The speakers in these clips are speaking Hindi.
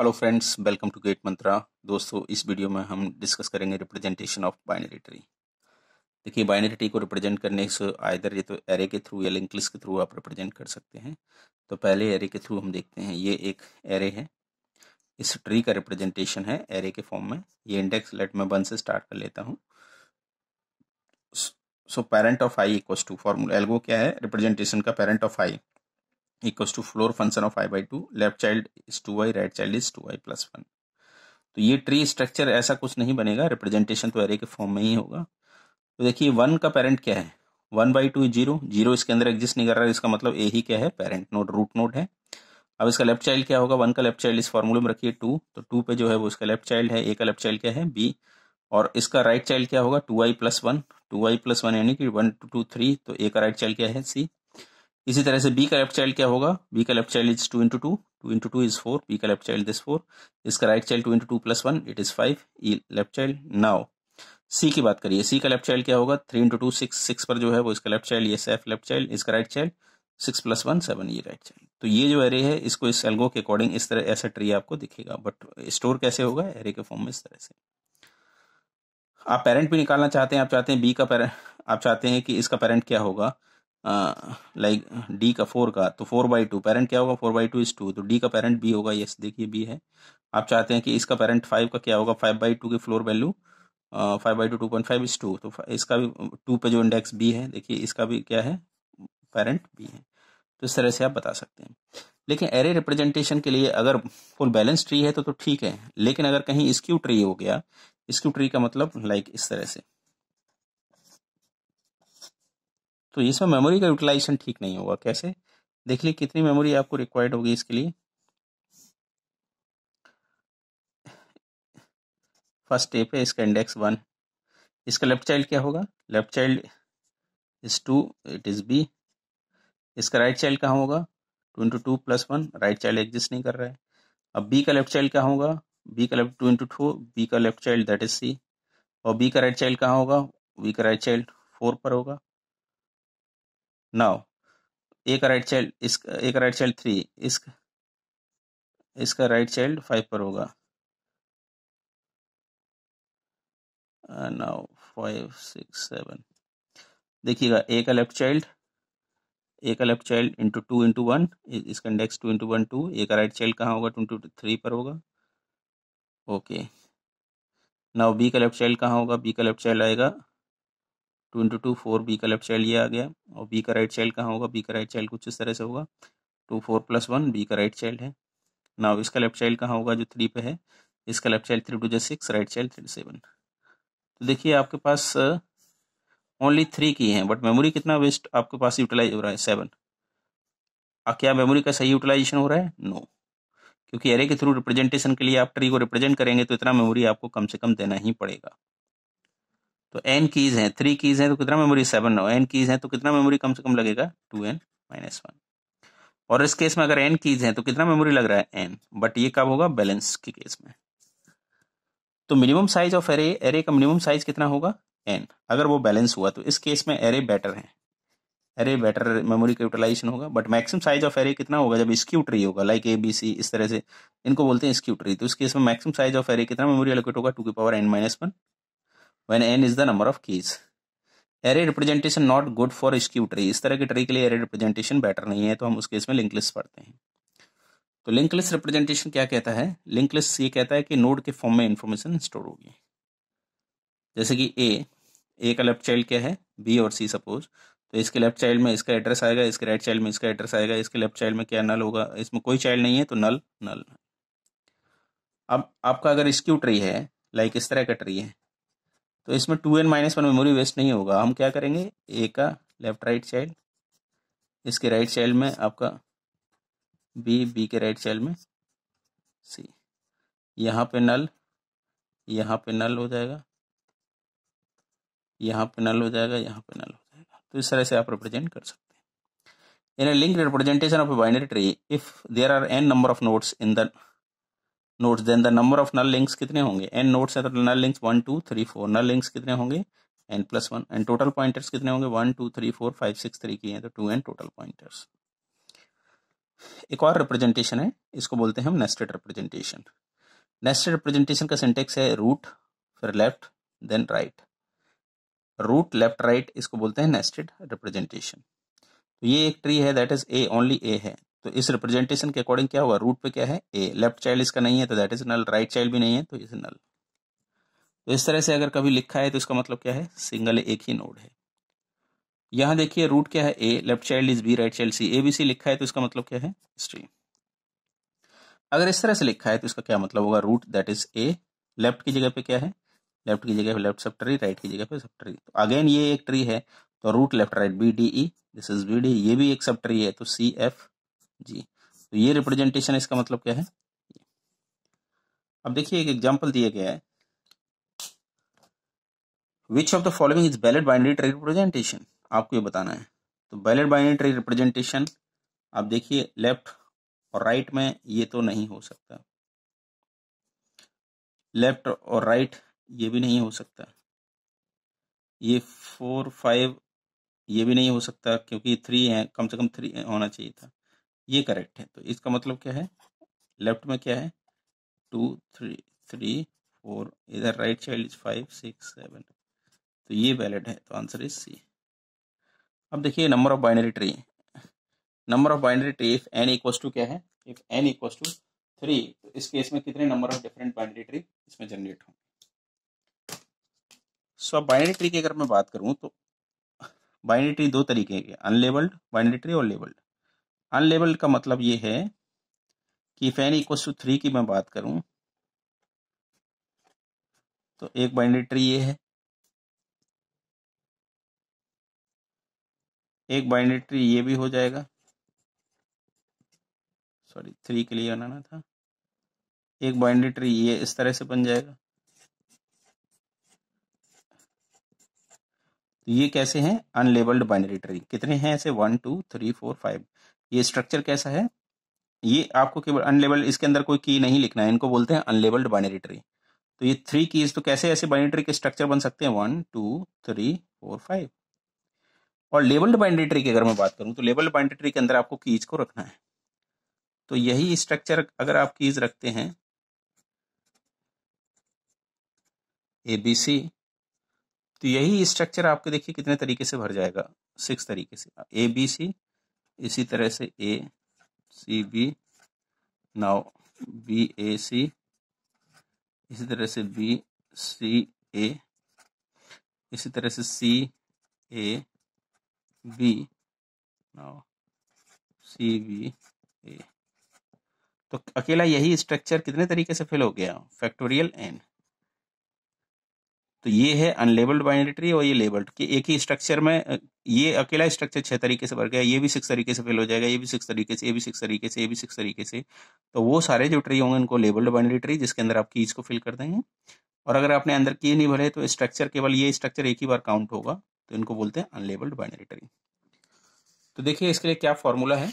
Hello friends welcome to GATE Mantra दोस्तों इस वीडियो में हम डिस्कस करेंगे रिप्रेजेंटेशन ऑफ बाइनरी ट्री देखिए बाइनरी ट्री को रिप्रेजेंट करने से आयदर ये तो एरे के थ्रू या लिंक लिस्ट के थ्रू आप रिप्रेजेंट कर सकते हैं तो पहले एरे के थ्रू हम देखते हैं ये एक एरे है इस ट्री का रिप्रेजेंटेशन है एरे के फॉर्म में ये इंडेक्स लेट मैं वन से स्टार्ट कर लेता हूँ so parent of i equal to formula algo क्या है रिप्रेजेंटेशन का parent of i equals to floor function of i by two left child is two y right child is two y plus one तो ये ट्री स्ट्रक्चर ऐसा कुछ नहीं बनेगा रिप्रेजेंटेशन तो एरे के फॉर्म में ही होगा तो देखिए वन का पेरेंट क्या है one by two zero zero इसके अंदर एग्जिस्ट नहीं कर रहा है इसका मतलब ए ही क्या है पेरेंट नोड रूट नोड है अब इसका लेफ्ट चाइल्ड क्या होगा वन का लेफ्ट चाइल्ड इस फॉर्मूले में रखिए टू तो टू पे जो है वो इसका लेफ्ट चाइल्ड है ए का लेफ्ट चाइल्ड क्या है बी और इसका राइट right चाइल्ड क्या होगा two i plus one two i plus one यानी कि वन टू टू थ्री तो ए का राइट right चाइल्ड क्या है सी इसी तरह से बी का लेफ्ट चाइल्ड क्या होगा बी का left child is two into two two into two is four B का लेफ्ट चाइल्ड इज फोर इसका right child two into two plus one it is five E left child now C की बात करिए सी का लेफ्ट चाइल्ड क्या होगा three into two six six पर जो है वो इसका लेफ्ट चाइल्ड ये सेफ लेफ्ट चाइल्ड इसका right child six plus one seven ये राइट चाइल्ड तो ये जो एरे है इसको इस एल्गो के अकॉर्डिंग इस तरह ऐसा ट्री आपको दिखेगा बट स्टोर कैसे होगा एरे के फॉर्म में इस तरह से आप पेरेंट भी निकालना चाहते हैं आप चाहते हैं बी का पेरेंट आप चाहते हैं कि इसका पेरेंट क्या होगा लाइक डी का फोर का तो फोर बाई टू पेरेंट क्या होगा four by two is two तो डी का पेरेंट बी होगा यस देखिए बी है आप चाहते हैं कि इसका पेरेंट फाइव का क्या होगा फाइव बाई टू की floor value five by two two point five is two तो इसका भी टू पे जो इंडेक्स बी है देखिए इसका भी क्या है पेरेंट बी है तो इस तरह से आप बता सकते हैं लेकिन एरे रिप्रेजेंटेशन के लिए अगर फुल बैलेंस ट्री है तो तो ठीक है लेकिन अगर कहीं स्क्यू ट्री हो गया स्क्यू ट्री का मतलब लाइक इस तरह से तो इसमें मेमोरी का यूटिलाइजेशन ठीक नहीं होगा कैसे देख लीजिए कितनी मेमोरी आपको रिक्वायर्ड होगी इसके लिए फर्स्ट स्टेप है इसका इंडेक्स वन इसका लेफ्ट चाइल्ड क्या होगा left child is two it is B इसका राइट चाइल्ड कहाँ होगा two into two plus one right child exist नहीं कर रहा है अब बी का लेफ्ट चाइल्ड क्या होगा बी का left two into two B का left child that is C और बी का राइट चाइल्ड कहाँ होगा बी का राइट चाइल्ड फोर पर होगा नाउ एक राइट चाइल्ड इस एक राइट चाइल्ड थ्री इस इसका राइट चाइल्ड फाइव पर होगा नाउ फाइव सिक्स सेवन देखिएगा ए का लेफ्ट चाइल्ड ए का left child into two into one इसका index two into one two A का राइट चाइल्ड कहाँ होगा टू इंटू थ्री पर होगा ओके नाउ बी का लेफ्ट चाइल्ड कहाँ होगा बी का लेफ्ट चाइल्ड आएगा two into two four B का लेफ्ट चाइल्ड ये आ गया और बी का राइट चाइल्ड कहाँ होगा बी का राइट चाइल्ड कुछ इस तरह से होगा two four plus one B का राइट चाइल्ड है नाउ इसका लेफ्ट चाइल्ड कहाँ होगा जो थ्री पे है इसका लेफ्ट चाइल्ड थ्री टू जो six right child three seven तो देखिए आपके पास ओनली थ्री की हैं बट मेमोरी कितना वेस्ट आपके पास यूटिलाइज हो रहा है सेवन क्या मेमोरी का सही यूटिलाइजेशन हो रहा है नो no. क्योंकि एरे के थ्रू रिप्रेजेंटेशन के लिए आप ट्री को रिप्रेजेंट करेंगे तो इतना मेमोरी आपको कम से कम देना ही पड़ेगा तो एन कीज हैं थ्री कीज हैं तो कितना मेमोरी सेवन हो एन कीज हैं तो कितना मेमोरी कम से कम लगेगा टू एन माइनस वन और इस केस में अगर एन कीज हैं तो कितना मेमोरी लग रहा है एन बट ये कब होगा बैलेंस के केस में तो minimum size of array array का मिनिमम साइज कितना होगा एन अगर वो बैलेंस हुआ तो इस केस में एरे बेटर है एरे बेटर मेमोरी का यूटिलाइजेशन होगा but maximum size of array कितना होगा जब स्क्यू ट्री होगा लाइक ए बी सी इस तरह से इनको बोलते हैं स्क्यू ट्री तो इस केस में मैक्सिमम साइज ऑफ एरे कितना मेमोरी एलोकेट होगा टू की power n minus one when n is the number of keys array representation not good for skew tree इस तरह के ट्री के लिए एरे रिप्रेजेंटेशन बेटर नहीं है तो हम उस केस में पढ़ते हैं तो लिंकलिस रिप्रेजेंटेशन क्या कहता है लिंकलिस ये कहता है कि नोड के फॉर्म में इंफॉर्मेशन स्टोर होगी जैसे कि ए ए का लेफ्ट चाइल्ड क्या है बी और सी सपोज तो इसके लेफ्ट चाइल्ड में इसका एड्रेस आएगा इसके राइट चाइल्ड में इसका एड्रेस आएगा इसके लेफ्ट चाइल्ड में क्या नल होगा इसमें कोई चाइल्ड नहीं है तो नल नल अब आपका अगर स्क्यू ट्री है लाइक इस तरह का ट्री है तो इसमें two n minus one memory waste नहीं होगा हम क्या करेंगे ए का लेफ्ट राइट साइड इसके राइट साइड में आपका बी बी के राइट साइड में सी यहाँ पे नल यहाँ पे नल हो जाएगा यहाँ पे नल हो जाएगा यहाँ पे नल हो जाएगा तो इस तरह से आप रिप्रेजेंट कर सकते हैं a linked representation of a binary tree if if there are n number of in in the nodes then the number of null links कितने होंगे एन नोट्स है तो null links one two three four null links कितने होंगे n plus one and total pointers कितने होंगे one two three four five six three की है तो टू एन टोटल पॉइंटर्स एक और रिप्रेजेंटेशन है इसको बोलते हैं हम नेस्टेड रिप्रेजेंटेशन नेस्टेड रिप्रेजेंटेशन का सिंटेक्स है रूट फिर left then right root left right इसको बोलते हैं नेस्टेड रिप्रेजेंटेशन तो ये एक ट्री है that is A only A है तो इस रिप्रेजेंटेशन के अकॉर्डिंग क्या हुआ रूट पे क्या है ए लेफ्ट चाइल्ड इसका नहीं है तो that is null right child भी नहीं है तो इज नल तो इस तरह से अगर कभी लिखा है तो इसका मतलब क्या है सिंगल एक ही नोड है यहां देखिए रूट क्या है A left child is B right child C A B C लिखा है तो इसका मतलब क्या है स्ट्रीम अगर इस तरह से लिखा है तो इसका क्या मतलब होगा root that is A left की जगह पे क्या है लेफ्ट की जगह पे लेफ्ट सब ट्री राइट की जगह पे सब ट्री तो अगेन ये एक ट्री है तो root left right B D E this is B D ये भी एक सब ट्री है तो सी एफ जी तो ये रिप्रेजेंटेशन इसका मतलब क्या है अब देखिए एक एग्जाम्पल दिया गया है which of the following is valid binary tree representation आपको ये बताना है तो बैलेट बाइनरी ट्री रिप्रेजेंटेशन आप देखिए लेफ्ट और राइट right में ये तो नहीं हो सकता लेफ्ट और राइट right ये भी नहीं हो सकता ये फोर फाइव ये भी नहीं हो सकता क्योंकि थ्री है कम से कम थ्री होना चाहिए था ये करेक्ट है तो इसका मतलब क्या है लेफ्ट में क्या है टू थ्री थ्री फोर इधर right child is five six seven तो ये वैलिड है तो आंसर इज सी अब देखिए number of binary tree number of binary tree if n equals two क्या है if n equals two three तो इस केस में कितने number of different binary tree इसमें जनरेट होंगे सो अब बाइनरी ट्री की अगर मैं बात करूं तो बाइनरी ट्री दो तरीके के अनलेबल्ड बाइनरी ट्री और लेबल्ड अनलेबल्ड का मतलब ये है कि फैन इक्व टू थ्री की मैं बात करूं तो एक बाइनरी ट्री ये है एक बाइनरी ट्री ये भी हो जाएगा सॉरी थ्री के लिए बनाना था एक बाइनरी ट्री ये इस तरह से बन जाएगा तो ये कैसे हैं अनलेबल्ड बाइनरी ट्री कितने हैं ऐसे one two three four five ये स्ट्रक्चर कैसा है ये आपको केवल अनलेबल्ड इसके अंदर कोई की नहीं लिखना है इनको बोलते हैं अनलेबल्ड बाइनरी ट्री तो ये थ्री कीज तो कैसे ऐसे बाइनरी ट्री के स्ट्रक्चर बन सकते हैं one two three four five और लेबल्ड बाइनरी ट्री की अगर मैं बात करूं तो लेबल्ड बाइनरी ट्री के अंदर आपको कीज को रखना है तो यही स्ट्रक्चर अगर आप कीज रखते हैं ए बी सी तो यही स्ट्रक्चर आपके देखिए कितने तरीके से भर जाएगा सिक्स तरीके से ए बी सी इसी तरह से A C B now B A C इसी तरह से बी सी ए इसी तरह से C A B now C B A तो अकेला यही स्ट्रक्चर कितने तरीके से फिल हो गया फैक्टोरियल एन तो ये है अनलेबल्ड ट्री और ये लेबल्ड कि एक ही स्ट्रक्चर में ये अकेला स्ट्रक्चर छह तरीके से भर गया ये भी सिक्स तरीके से फेल हो जाएगा ये भी सिक्स तरीके से ये भी सिक्स तरीके से ये भी सिक्स तरीके से तो वो सारे जो ट्री होंगे इनको लेबल्ड बाइनरी ट्री जिसके अंदर आप कीज को फिल कर देंगे और अगर आपने अंदर की नहीं भरे तो स्ट्रक्चर केवल ये स्ट्रक्चर एक ही बार काउंट होगा तो इनको बोलते हैं अनलेबल्ड बाइनरी ट्री तो देखिए इसके लिए क्या फॉर्मूला है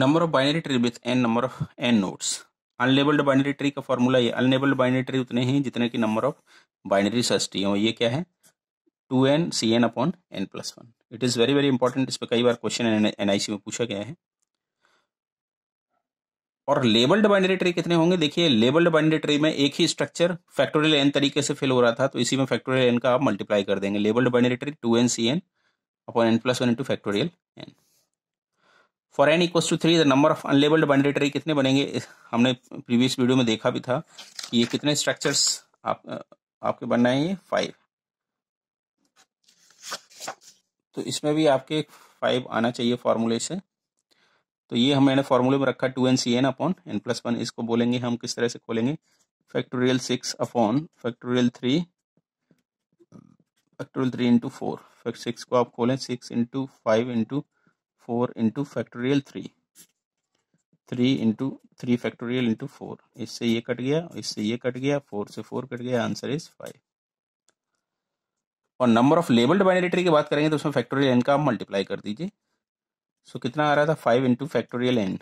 number of binary tree with n number of n nodes unlabelled binary tree का फॉर्मूला ये अनलेबल्ड बाइनरी ट्री उतने ही जितने की नंबर ऑफ बाइनरी सस्टी हो ये क्या है two n C n upon n plus one it is very very important इस पर कई बार क्वेश्चन एन आई सी में पूछा गया है और लेबल्ड बाइनरी ट्री कितने होंगे देखिए लेबल्ड बाइनरी ट्री में एक ही स्ट्रक्चर फैक्टोरियल एन तरीके से फिल हो रहा था तो इसी में फैक्टोरियल एन का आप मल्टीप्लाई कर देंगे labelled binary tree two n C n upon n plus one into factorial n for n equals two three the number of unlabelled binary tree कितने बनेंगे हमने प्रीवियस वीडियो में देखा भी था कि ये कितने स्ट्रक्चर्स आप आपके बनना है ये फाइव तो इसमें भी आपके फाइव आना चाहिए फॉर्मूले से तो ये हमने फॉर्मूले में रखा two n C n upon n plus one इसको बोलेंगे हम किस तरह से खोलेंगे factorial six upon factorial three factorial three into four six को आप खोलें six into five into four into factorial three three into three factorial into four इससे ये कट गया इससे ये कट गया फोर से फोर कट गया आंसर इज फाइव और number of labelled binary tree की बात करेंगे तो उसमें फैक्टोरियल एन का आप मल्टीप्लाई कर दीजिए सो so, कितना आ रहा था five into factorial n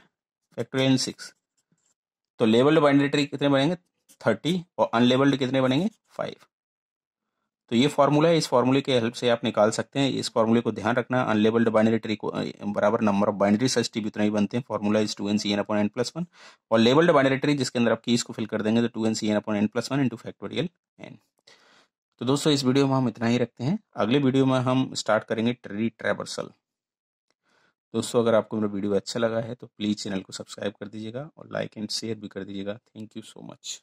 factorial n six तो लेबल्ड बाइनरी ट्री कितने बनेंगे थर्टी और अनलेबल्ड कितने बनेंगे फाइव तो ये फार्मूला है इस फार्मूले के हेल्प से आप निकाल सकते हैं इस फार्मूले को ध्यान रखना अनलेबल्ड बाइनरी ट्री को बराबर number of binary search tree उतना ही बनते हैं formula is two n C n upon n plus one और लेबल्ड बाइनरी ट्री जिसके अंदर आप कीज को फिल कर देंगे तो two n C n upon n plus one into factorial n तो दोस्तों इस वीडियो में हम इतना ही रखते हैं अगले वीडियो में हम स्टार्ट करेंगे ट्री ट्रैवर्सल दोस्तों अगर आपको मेरा वीडियो अच्छा लगा है तो प्लीज़ चैनल को सब्सक्राइब कर दीजिएगा और लाइक एंड शेयर भी कर दीजिएगा थैंक यू सो मच